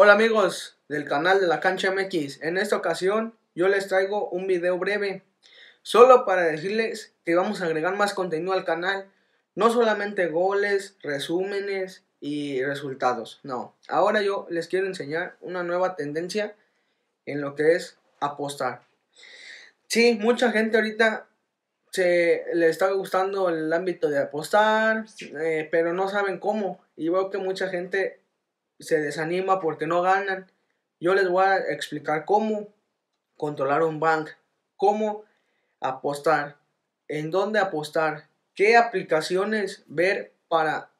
Hola amigos del canal de la cancha MX, en esta ocasión yo les traigo un video breve, solo para decirles que vamos a agregar más contenido al canal, no solamente goles, resúmenes y resultados, no, ahora yo les quiero enseñar una nueva tendencia en lo que es apostar. Sí, mucha gente ahorita se le está gustando el ámbito de apostar, eh, pero no saben cómo, y veo que mucha gente se desanima porque no ganan. Yo les voy a explicar cómo controlar un bank, cómo apostar, en dónde apostar, qué aplicaciones ver para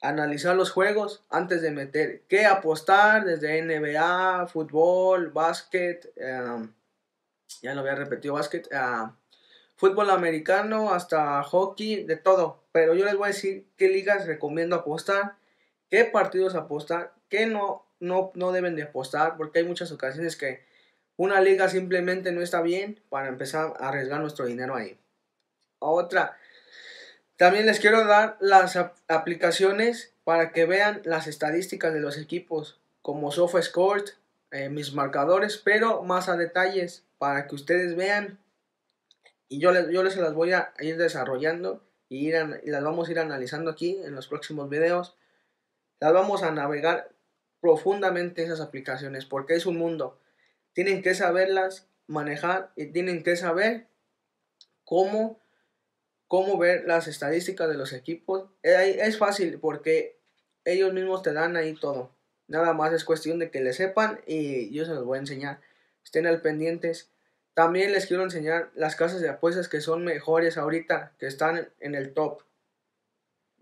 analizar los juegos antes de meter, qué apostar desde NBA, fútbol, básquet, em, ya lo había repetido, básquet, em, fútbol americano hasta hockey, de todo. Pero yo les voy a decir qué ligas recomiendo apostar qué partidos apostar, qué no, no, no deben de apostar, porque hay muchas ocasiones que una liga simplemente no está bien para empezar a arriesgar nuestro dinero ahí. Otra, también les quiero dar las aplicaciones para que vean las estadísticas de los equipos, como SofaScore, eh, mis marcadores, pero más a detalles para que ustedes vean. Y yo les, les las voy a ir desarrollando y, y las vamos a ir analizando aquí en los próximos videos las vamos a navegar profundamente esas aplicaciones porque es un mundo. Tienen que saberlas manejar y tienen que saber cómo, cómo ver las estadísticas de los equipos. Eh, es fácil porque ellos mismos te dan ahí todo. Nada más es cuestión de que le sepan y yo se los voy a enseñar. Estén al pendientes. También les quiero enseñar las casas de apuestas que son mejores ahorita, que están en el top.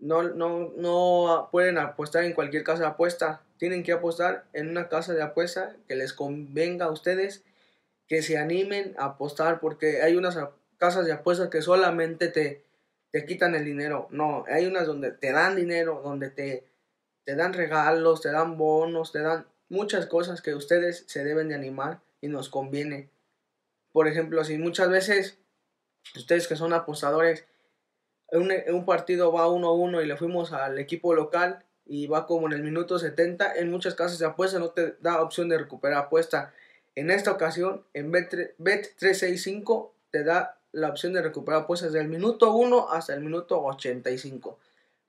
No, no, no pueden apostar en cualquier casa de apuesta. Tienen que apostar en una casa de apuesta que les convenga a ustedes, que se animen a apostar, porque hay unas casas de apuesta que solamente te, te quitan el dinero. No, hay unas donde te dan dinero, donde te, te dan regalos, te dan bonos, te dan muchas cosas que ustedes se deben de animar y nos conviene. Por ejemplo, si muchas veces ustedes que son apostadores un, un partido va 1-1 y le fuimos al equipo local y va como en el minuto 70, en muchas casas de apuesta no te da opción de recuperar apuesta. En esta ocasión, en Bet365 te da la opción de recuperar apuestas del minuto 1 hasta el minuto 85.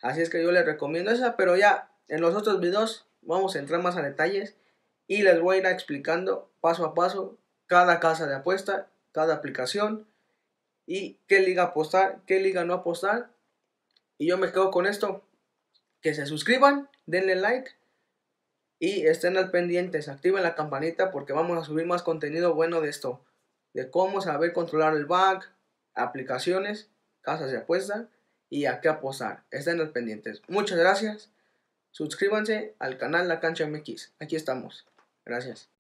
Así es que yo les recomiendo esa, pero ya en los otros videos vamos a entrar más a detalles y les voy a ir explicando paso a paso cada casa de apuesta, cada aplicación y qué liga apostar, qué liga no apostar. Y yo me quedo con esto. Que se suscriban, denle like y estén al pendiente, activen la campanita porque vamos a subir más contenido bueno de esto, de cómo saber controlar el bug. aplicaciones, casas de apuesta y a qué apostar. Estén al pendientes. Muchas gracias. Suscríbanse al canal La Cancha MX. Aquí estamos. Gracias.